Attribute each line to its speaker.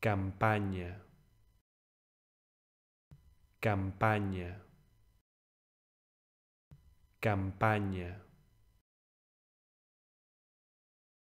Speaker 1: campaña, campaña, campaña.